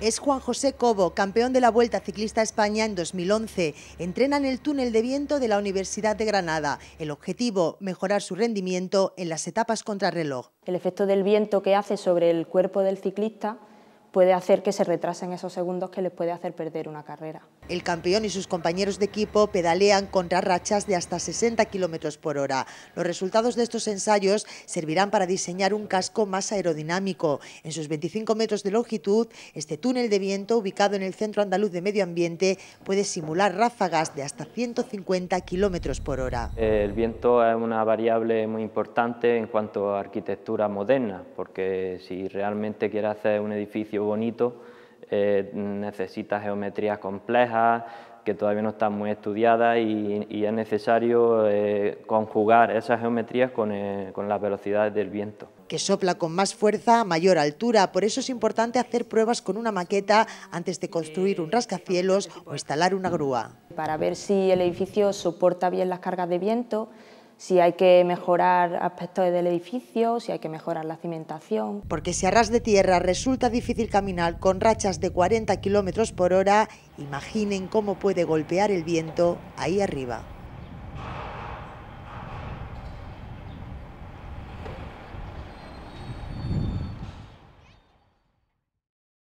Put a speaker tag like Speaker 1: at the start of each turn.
Speaker 1: es Juan José Cobo, campeón de la Vuelta Ciclista España en 2011. Entrena en el túnel de viento de la Universidad de Granada. El objetivo, mejorar su rendimiento en las etapas
Speaker 2: contrarreloj. El efecto del viento que hace sobre el cuerpo del ciclista puede hacer que se retrasen esos segundos que les puede hacer perder una carrera. El campeón y sus compañeros de equipo
Speaker 1: pedalean contra rachas de hasta 60 kilómetros por hora. Los resultados de estos ensayos servirán para diseñar un casco más aerodinámico. En sus 25 metros de longitud, este túnel de viento ubicado en el Centro Andaluz de Medio Ambiente puede simular ráfagas de hasta 150 kilómetros por hora. El
Speaker 3: viento es una variable muy importante en cuanto a arquitectura moderna, porque si realmente quiere hacer un edificio bonito, eh, necesita geometrías complejas que todavía no están muy estudiadas y, es necesario eh, conjugar esas geometrías con, eh, con las velocidades del viento.
Speaker 1: Que sopla con más fuerza a mayor altura, por eso es importante hacer pruebas con una
Speaker 2: maqueta antes de construir un rascacielos o instalar una grúa. Para ver si el edificio soporta bien las cargas de viento, si hay que mejorar aspectos del edificio, si hay que mejorar la cimentación. Porque si a ras de tierra resulta difícil caminar con
Speaker 1: rachas de 40 kilómetros por hora, imaginen cómo puede golpear el viento ahí arriba.